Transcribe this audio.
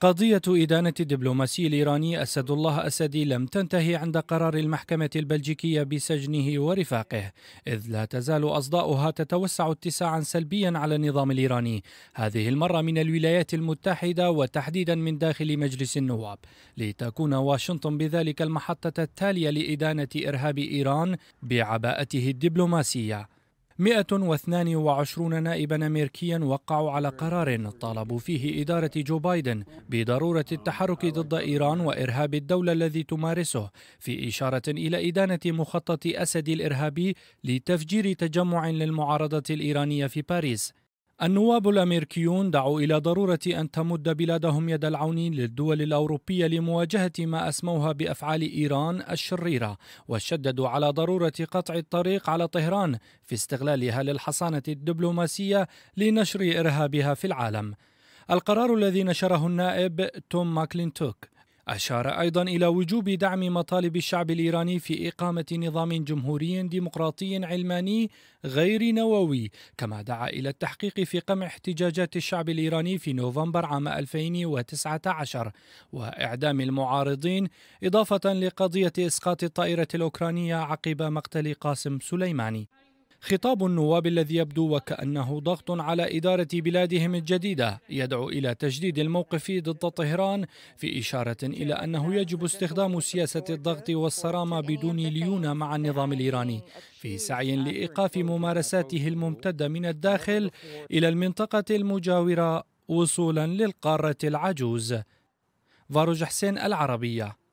قضية إدانة الدبلوماسي الإيراني أسد الله أسدي لم تنتهي عند قرار المحكمة البلجيكية بسجنه ورفاقه، إذ لا تزال أصداؤها تتوسع اتساعا سلبيا على النظام الإيراني، هذه المرة من الولايات المتحدة وتحديدا من داخل مجلس النواب، لتكون واشنطن بذلك المحطة التالية لإدانة إرهاب إيران بعباءته الدبلوماسية. 122 نائبا أمريكيا وقعوا على قرار طالبوا فيه إدارة جو بايدن بضرورة التحرك ضد إيران وإرهاب الدولة الذي تمارسه في إشارة إلى إدانة مخطط أسد الإرهابي لتفجير تجمع للمعارضة الإيرانية في باريس النواب الامريكيون دعوا الى ضروره ان تمد بلادهم يد العون للدول الاوروبيه لمواجهه ما اسموها بافعال ايران الشريره وشددوا على ضروره قطع الطريق على طهران في استغلالها للحصانه الدبلوماسيه لنشر ارهابها في العالم القرار الذي نشره النائب توم ماكلينتوك أشار أيضا إلى وجوب دعم مطالب الشعب الإيراني في إقامة نظام جمهوري ديمقراطي علماني غير نووي كما دعا إلى التحقيق في قمع احتجاجات الشعب الإيراني في نوفمبر عام 2019 وإعدام المعارضين إضافة لقضية إسقاط الطائرة الأوكرانية عقب مقتل قاسم سليماني خطاب النواب الذي يبدو وكأنه ضغط على إدارة بلادهم الجديدة يدعو إلى تجديد الموقف ضد طهران في إشارة إلى أنه يجب استخدام سياسة الضغط والصرامة بدون ليونة مع النظام الإيراني في سعي لإيقاف ممارساته الممتدة من الداخل إلى المنطقة المجاورة وصولا للقارة العجوز فاروج حسين العربية